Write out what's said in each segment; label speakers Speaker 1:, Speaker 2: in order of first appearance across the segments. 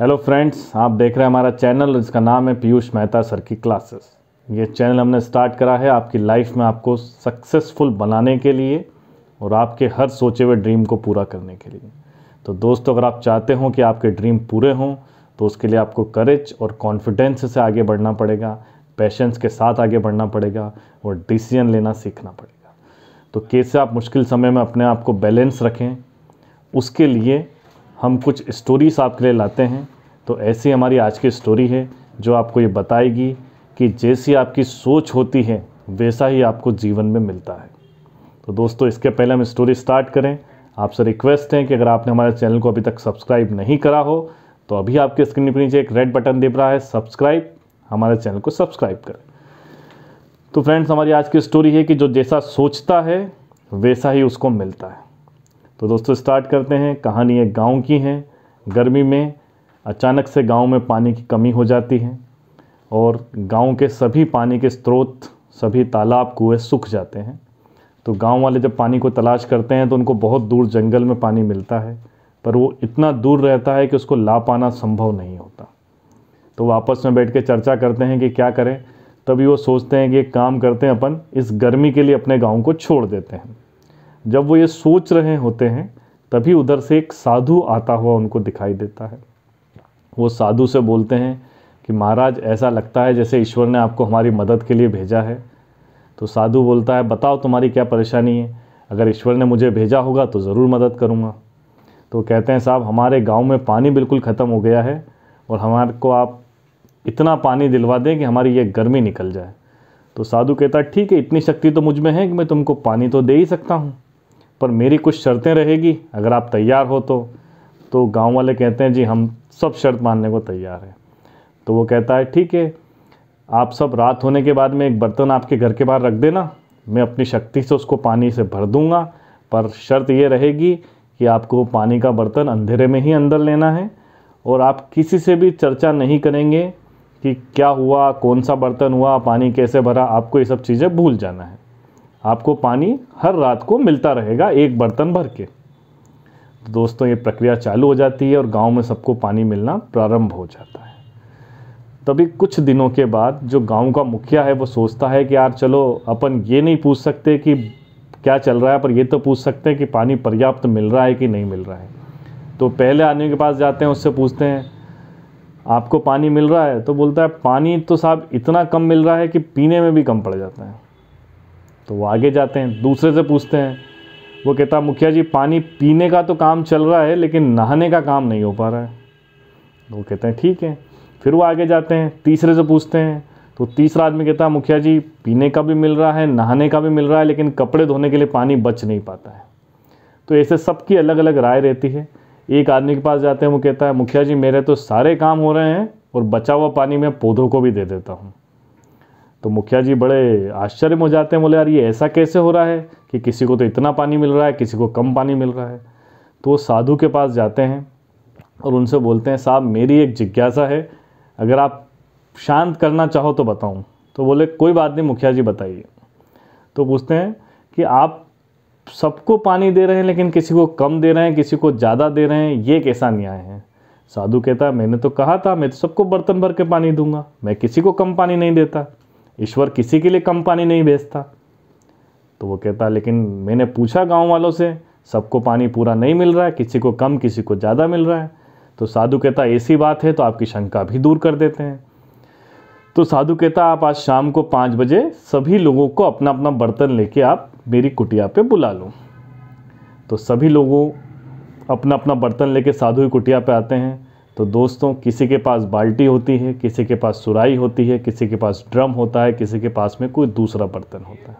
Speaker 1: hello friends आप देख रहे हैं हमारा चैनल जिसका नाम है पीयूष मेहता सर की क्लासेस ये चैनल हमने स्टार्ट करा है आपकी लाइफ में आपको सक्सेसफुल बनाने के लिए और आपके हर सोचे हुए ड्रीम को पूरा करने के लिए तो दोस्तों अगर आप चाहते हो कि आपके ड्रीम पूरे हों तो उसके लिए आपको करेज और कॉन्फिडेंस से आगे बढ़ना पड़ेगा पैशंस के साथ आगे बढ़ना पड़ेगा और डिसीजन लेना सीखना पड़ेगा तो कैसे आप मुश्किल समय में अपने आप को बैलेंस रखें उसके लिए हम कुछ स्टोरीज आपके लिए लाते हैं तो ऐसी हमारी आज की स्टोरी है जो आपको ये बताएगी कि जैसी आपकी सोच होती है वैसा ही आपको जीवन में मिलता है तो दोस्तों इसके पहले हम स्टोरी स्टार्ट करें आपसे रिक्वेस्ट है कि अगर आपने हमारे चैनल को अभी तक सब्सक्राइब नहीं करा हो तो अभी आपके स्क्रीन पर नीचे एक रेड बटन दिख रहा है सब्सक्राइब हमारे चैनल को सब्सक्राइब करें तो फ्रेंड्स हमारी आज की स्टोरी है कि जो जैसा सोचता है वैसा ही उसको मिलता है तो दोस्तों स्टार्ट करते हैं कहानी एक गांव की है गर्मी में अचानक से गांव में पानी की कमी हो जाती है और गांव के सभी पानी के स्रोत सभी तालाब कुएँ सूख जाते हैं तो गांव वाले जब पानी को तलाश करते हैं तो उनको बहुत दूर जंगल में पानी मिलता है पर वो इतना दूर रहता है कि उसको ला पाना संभव नहीं होता तो वो आपस में बैठ के चर्चा करते हैं कि क्या करें तभी वो सोचते हैं कि एक काम करते हैं अपन इस गर्मी के लिए अपने गांव को छोड़ देते हैं जब वो ये सोच रहे होते हैं तभी उधर से एक साधु आता हुआ उनको दिखाई देता है वो साधु से बोलते हैं कि महाराज ऐसा लगता है जैसे ईश्वर ने आपको हमारी मदद के लिए भेजा है तो साधु बोलता है बताओ तुम्हारी क्या परेशानी है अगर ईश्वर ने मुझे भेजा होगा तो ज़रूर मदद करूँगा तो कहते हैं साहब हमारे गांव में पानी बिल्कुल ख़त्म हो गया है और हमारे को आप इतना पानी दिलवा दें कि हमारी ये गर्मी निकल जाए तो साधु कहता है ठीक है इतनी शक्ति तो मुझ में है कि मैं तुमको पानी तो दे ही सकता हूँ पर मेरी कुछ शर्तें रहेगी अगर आप तैयार हो तो तो गांव वाले कहते हैं जी हम सब शर्त मानने को तैयार हैं तो वो कहता है ठीक है आप सब रात होने के बाद में एक बर्तन आपके घर के बाहर रख देना मैं अपनी शक्ति से उसको पानी से भर दूंगा पर शर्त ये रहेगी कि आपको पानी का बर्तन अंधेरे में ही अंदर लेना है और आप किसी से भी चर्चा नहीं करेंगे कि क्या हुआ कौन सा बर्तन हुआ पानी कैसे भरा आपको ये सब चीज़ें भूल जाना है आपको पानी हर रात को मिलता रहेगा एक बर्तन भर के तो दोस्तों ये प्रक्रिया चालू हो जाती है और गांव में सबको पानी मिलना प्रारंभ हो जाता है तभी कुछ दिनों के बाद जो गांव का मुखिया है वो सोचता है कि यार चलो अपन ये नहीं पूछ सकते कि क्या चल रहा है पर ये तो पूछ सकते हैं कि पानी पर्याप्त मिल रहा है कि नहीं मिल रहा है तो पहले आदमी के पास जाते हैं उससे पूछते हैं आपको पानी मिल रहा है तो बोलता है पानी तो साहब इतना कम मिल रहा है कि पीने में भी कम पड़ जाता है तो वो आगे जाते हैं दूसरे से पूछते हैं वो कहता मुखिया जी पानी पीने का तो काम चल रहा है लेकिन नहाने का काम नहीं हो पा रहा है तो वो कहते हैं ठीक है फिर वो आगे जाते हैं तीसरे से पूछते हैं तो तीसरा आदमी कहता मुखिया जी पीने का भी मिल रहा है नहाने का भी मिल रहा है लेकिन कपड़े धोने के लिए पानी बच नहीं पाता है तो ऐसे सबकी अलग अलग राय रहती है एक आदमी के पास जाते हैं वो कहता है मुखिया जी मेरे तो सारे काम हो रहे हैं और बचा हुआ पानी मैं पौधों को भी दे देता हूँ तो मुखिया जी बड़े आश्चर्य में हो जाते हैं बोले यार ये ऐसा कैसे हो रहा है कि किसी को तो इतना पानी मिल रहा है किसी को कम पानी मिल रहा है तो वो साधु के पास जाते हैं और उनसे बोलते हैं साहब मेरी एक जिज्ञासा है अगर आप शांत करना चाहो तो बताऊँ तो बोले कोई बात नहीं मुखिया जी बताइए तो पूछते हैं कि आप सबको पानी दे रहे हैं लेकिन किसी को कम दे रहे हैं किसी को ज़्यादा दे रहे हैं ये कैसा न्याय है साधु कहता मैंने तो कहा था मैं तो सबको बर्तन भर के पानी दूंगा मैं किसी को कम पानी नहीं देता ईश्वर किसी के लिए कम पानी नहीं भेजता तो वो कहता लेकिन मैंने पूछा गांव वालों से सबको पानी पूरा नहीं मिल रहा है किसी को कम किसी को ज़्यादा मिल रहा है तो साधु कहता ऐसी बात है तो आपकी शंका भी दूर कर देते हैं तो साधु कहता आप आज शाम को पाँच बजे सभी लोगों को अपना अपना बर्तन लेके आप मेरी कुटिया पे बुला लो तो सभी लोगों अपना अपना बर्तन लेके साधु की कुटिया पे आते हैं तो दोस्तों किसी के पास बाल्टी होती है किसी के पास सुराई होती है किसी के पास ड्रम होता है किसी के पास में कोई दूसरा बर्तन होता है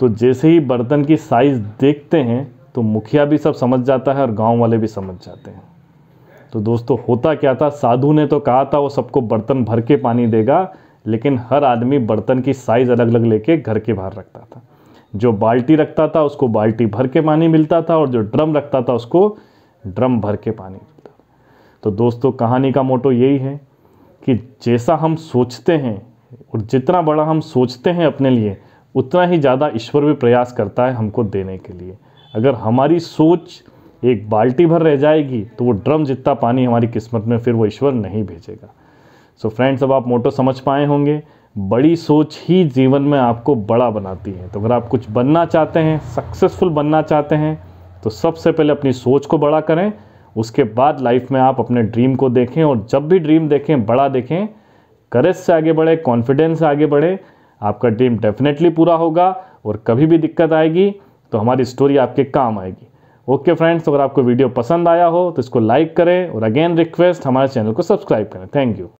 Speaker 1: तो जैसे ही बर्तन की साइज़ देखते हैं तो मुखिया भी सब समझ जाता है और गांव वाले भी समझ जाते हैं तो दोस्तों होता क्या था साधु ने तो कहा था वो सबको बर्तन भर के पानी देगा लेकिन हर आदमी बर्तन की साइज़ अलग अलग लेके घर के बाहर रखता था जो बाल्टी रखता था उसको बाल्टी भर के पानी मिलता था और जो ड्रम रखता था उसको ड्रम भर के पानी तो दोस्तों कहानी का मोटो यही है कि जैसा हम सोचते हैं और जितना बड़ा हम सोचते हैं अपने लिए उतना ही ज़्यादा ईश्वर भी प्रयास करता है हमको देने के लिए अगर हमारी सोच एक बाल्टी भर रह जाएगी तो वो ड्रम जितना पानी हमारी किस्मत में फिर वो ईश्वर नहीं भेजेगा सो so फ्रेंड्स अब आप मोटो समझ पाए होंगे बड़ी सोच ही जीवन में आपको बड़ा बनाती है तो अगर आप कुछ बनना चाहते हैं सक्सेसफुल बनना चाहते हैं तो सबसे पहले अपनी सोच को बड़ा करें उसके बाद लाइफ में आप अपने ड्रीम को देखें और जब भी ड्रीम देखें बड़ा देखें करेज से आगे बढ़े कॉन्फिडेंस से आगे बढ़े आपका ड्रीम डेफिनेटली पूरा होगा और कभी भी दिक्कत आएगी तो हमारी स्टोरी आपके काम आएगी ओके फ्रेंड्स अगर आपको वीडियो पसंद आया हो तो इसको लाइक करें और अगेन रिक्वेस्ट हमारे चैनल को सब्सक्राइब करें थैंक यू